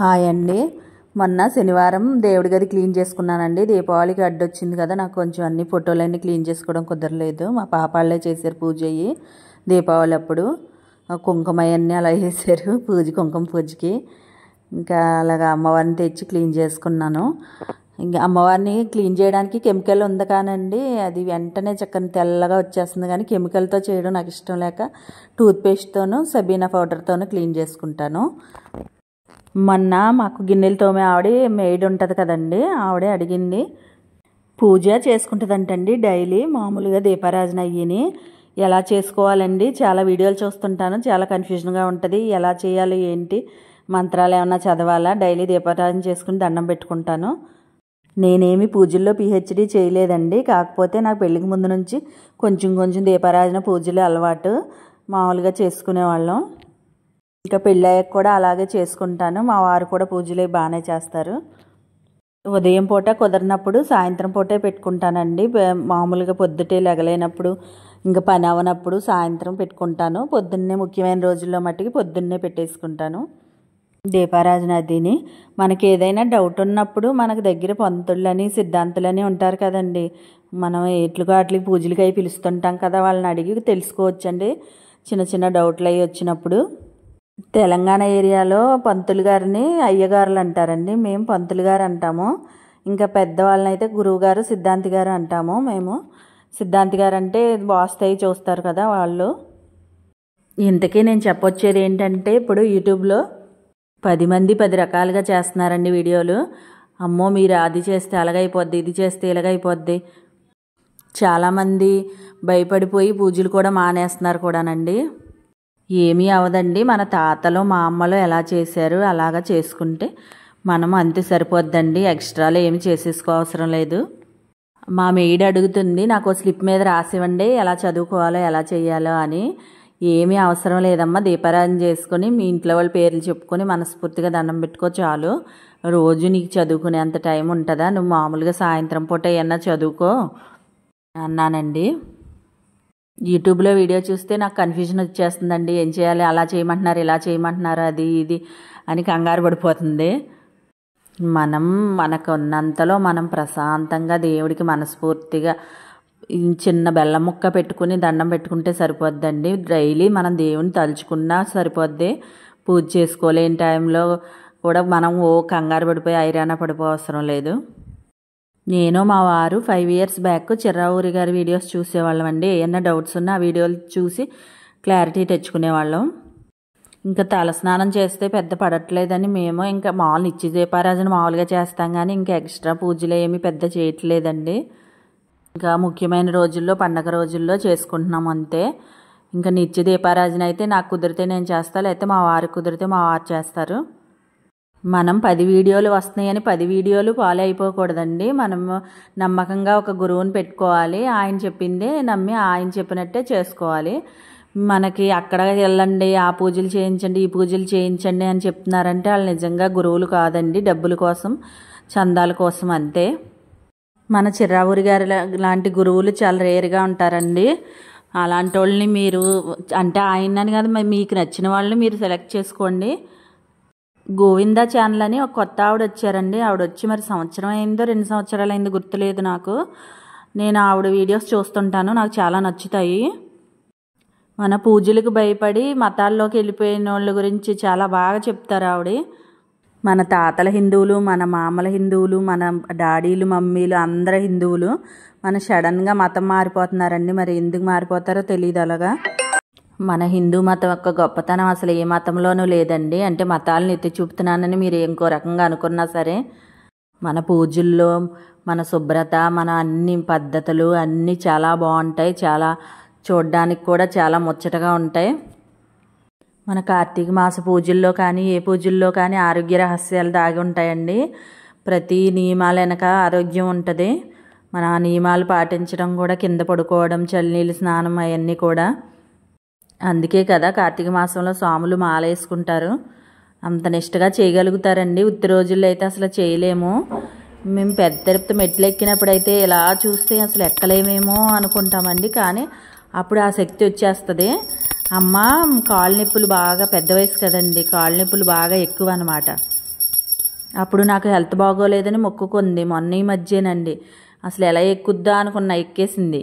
hi అండి మొన్న శనివారం దేవుడి గది క్లీన్ చేసుకున్నానండి దీపావళికి అడ్డొచ్చింది కదా నాకు కొంచెం అన్ని ఫోటోలన్నీ క్లీన్ చేసుకోవడం కుదరలేదు మా పాపాళ్ళే చేశారు పూజ అయ్యి దీపావళి అప్పుడు కుంకుమ అవన్నీ అలా చేశారు పూజ కుంకుమ పూజకి ఇంకా అలాగా అమ్మవారిని తెచ్చి క్లీన్ చేసుకున్నాను ఇంకా అమ్మవారిని క్లీన్ చేయడానికి కెమికల్ ఉంది కానండి అది వెంటనే చక్కని తెల్లగా వచ్చేస్తుంది కానీ కెమికల్తో చేయడం నాకు ఇష్టం లేక టూత్పేస్ట్తోనూ సబీనా పౌడర్తోనూ క్లీన్ చేసుకుంటాను మొన్న మాకు గిన్నెలు తోమే ఆవిడ మేడ్ ఉంటుంది కదండి ఆవిడే అడిగింది పూజ చేసుకుంటుందంటండి డైలీ మామూలుగా దీపారాజన అయ్యిని ఎలా చేసుకోవాలండి చాలా వీడియోలు చూస్తుంటాను చాలా కన్ఫ్యూజన్గా ఉంటుంది ఎలా చేయాలి ఏంటి మంత్రాలు ఏమన్నా చదవాలా డైలీ దీపారాధన చేసుకుని దండం పెట్టుకుంటాను నేనేమి పూజల్లో పిహెచ్డి చేయలేదండి కాకపోతే నాకు పెళ్ళికి ముందు నుంచి కొంచెం కొంచెం దీపారాధన పూజలు అలవాటు మామూలుగా చేసుకునేవాళ్ళం ఇంకా పెళ్ళయ్యాక కూడా అలాగే చేసుకుంటాను మా వారు కూడా పూజలు బాగానే చేస్తారు ఉదయం పూట కుదరినప్పుడు సాయంత్రం పూటే పెట్టుకుంటానండి మామూలుగా పొద్దుటే లెగలేనప్పుడు ఇంకా పని అవనప్పుడు సాయంత్రం పెట్టుకుంటాను పొద్దున్నే ముఖ్యమైన రోజుల్లో మట్టికి పొద్దున్నే పెట్టేసుకుంటాను దీపారాజన అదిని మనకి ఏదైనా డౌట్ ఉన్నప్పుడు మనకు దగ్గర పంతులని సిద్ధాంతులని ఉంటారు కదండి మనం ఏట్లుగా అట్లకి పూజలకి అవి పిలుస్తుంటాం కదా వాళ్ళని అడిగి తెలుసుకోవచ్చండి చిన్న చిన్న డౌట్లు అవి వచ్చినప్పుడు తెలంగాణ ఏరియాలో పంతులు గారిని అయ్యగారులు అంటారండి మేము పంతులు గారు అంటాము ఇంకా పెద్దవాళ్ళని అయితే గురువు గారు సిద్ధాంతి గారు అంటాము మేము సిద్ధాంతి గారు అంటే వాస్తవి చూస్తారు కదా వాళ్ళు ఇంతకీ నేను చెప్పొచ్చేది ఏంటంటే ఇప్పుడు యూట్యూబ్లో పది మంది పది రకాలుగా చేస్తున్నారండి వీడియోలు అమ్మో మీరు అది చేస్తే అలాగైపోద్ది ఇది చేస్తే ఇలాగైపోద్ది చాలామంది భయపడిపోయి పూజలు కూడా మానేస్తున్నారు కూడానండి ఏమీ అవదండి మన తాతలు మా అమ్మలు ఎలా చేశారు అలాగా చేసుకుంటే మనం అంతే సరిపోద్దండి ఎక్స్ట్రాలు ఏమి చేసేసుకోవసరం లేదు మా మెయిడ్ అడుగుతుంది నాకు స్లిప్ మీద రాసివ్వండి ఎలా చదువుకోవాలో ఎలా చేయాలో అని ఏమీ అవసరం లేదమ్మా దీపారాధన చేసుకొని మీ ఇంట్లో వాళ్ళ పేర్లు చెప్పుకొని మనస్ఫూర్తిగా దండం పెట్టుకో చాలు రోజు నీకు చదువుకునేంత టైం ఉంటుందా నువ్వు మామూలుగా సాయంత్రం పూట ఏమన్నా చదువుకో అన్నానండి యూట్యూబ్లో వీడియో చూస్తే నాకు కన్ఫ్యూజన్ వచ్చేస్తుందండి ఏం చేయాలి అలా చేయమంటున్నారు ఇలా చేయమంటున్నారు అది ఇది అని కంగారు పడిపోతుంది మనం మనకు ఉన్నంతలో మనం ప్రశాంతంగా దేవుడికి మనస్ఫూర్తిగా చిన్న బెల్లం ముక్క పెట్టుకుని దండం పెట్టుకుంటే సరిపోద్దండి డైలీ మనం దేవుని తలుచుకున్నా సరిపోద్ది పూజ చేసుకోలేని టైంలో కూడా మనం ఓ కంగారు పడిపోయి ఐరాణ అవసరం లేదు నేను మా వారు ఫైవ్ ఇయర్స్ బ్యాక్ చిర్రావూరి గారి వీడియోస్ చూసేవాళ్ళం అండి ఏమైనా డౌట్స్ ఉన్నా ఆ వీడియోలు చూసి క్లారిటీ తెచ్చుకునేవాళ్ళం ఇంకా తలస్నానం చేస్తే పెద్ద పడట్లేదని మేము ఇంకా మామూలు నిత్య దీపారాజన మామూలుగా చేస్తాం కానీ ఇంకా ఎక్స్ట్రా పూజలు ఏమీ పెద్ద చేయట్లేదండి ఇంకా ముఖ్యమైన రోజుల్లో పండగ రోజుల్లో చేసుకుంటున్నాం అంతే ఇంకా నిత్య దీపారాజన అయితే నాకు కుదిరితే నేను చేస్తా లేకపోతే మా వారు కుదిరితే మా వారు చేస్తారు మనం పది వీడియోలు వస్తున్నాయని పది వీడియోలు ఫాలో అయిపోకూడదండి మనం నమ్మకంగా ఒక గురువుని పెట్టుకోవాలి ఆయన చెప్పిందే నమ్మి ఆయన చెప్పినట్టే చేసుకోవాలి మనకి అక్కడ వెళ్ళండి ఆ పూజలు చేయించండి ఈ పూజలు చేయించండి అని చెప్తున్నారంటే వాళ్ళు నిజంగా గురువులు కాదండి డబ్బుల కోసం చందాల కోసం అంతే మన చిరావురి గారి లాంటి గురువులు చాలా రేరుగా ఉంటారండి అలాంటి వాళ్ళని మీరు అంటే ఆయన కాదు మీకు నచ్చిన వాళ్ళని మీరు సెలెక్ట్ చేసుకోండి గోవిందా ఛానల్ అని ఒక కొత్త ఆవిడ వచ్చారండి ఆవిడ వచ్చి మరి సంవత్సరం అయిందో రెండు సంవత్సరాలు అయిందో గుర్తులేదు నాకు నేను ఆవిడ వీడియోస్ చూస్తుంటాను నాకు చాలా నచ్చుతాయి మన పూజలకు భయపడి మతాల్లోకి వెళ్ళిపోయిన వాళ్ళ గురించి చాలా బాగా చెప్తారు ఆవిడ మన తాతల హిందువులు మన మామల హిందువులు మన డాడీలు మమ్మీలు అందరు హిందువులు మన సడన్గా మతం మారిపోతున్నారండి మరి ఎందుకు మారిపోతారో తెలియదు అలాగా మన హిందూ మతం యొక్క గొప్పతనం అసలు ఏ మతంలోనూ లేదండి అంటే మతాలను ఎత్తి చూపుతున్నానని మీరు ఇంకో రకంగా అనుకున్నా సరే మన పూజల్లో మన శుభ్రత మన అన్ని పద్ధతులు అన్నీ చాలా బాగుంటాయి చాలా చూడడానికి కూడా చాలా ముచ్చటగా ఉంటాయి మన కార్తీక మాస పూజల్లో కానీ ఏ పూజల్లో కానీ ఆరోగ్య రహస్యాలు దాగి ఉంటాయండి ప్రతి నియమాల వెనక ఆరోగ్యం ఉంటుంది మన నియమాలు పాటించడం కూడా కింద పడుకోవడం చల్లనీళ్ళు స్నానం అవన్నీ కూడా అందుకే కదా కార్తీక మాసంలో స్వాములు మాల వేసుకుంటారు అంత నిష్టగా చేయగలుగుతారండి ఉత్తి రోజుల్లో అయితే అసలు చేయలేము మేము పెద్ద తిరుపతి మెట్లు ఎక్కినప్పుడు అయితే ఇలా చూస్తే అసలు ఎక్కలేమేమో అనుకుంటామండి కానీ అప్పుడు ఆ శక్తి వచ్చేస్తుంది అమ్మ కాళ్ళ నొప్పులు బాగా పెద్ద వయసు కదండి కాళ్ళ నొప్పులు బాగా ఎక్కువ అనమాట అప్పుడు నాకు హెల్త్ బాగోలేదని మొక్కుకుంది మొన్న ఈ మధ్యనండి అసలు ఎలా ఎక్కుద్దా అనుకున్నా ఎక్కేసింది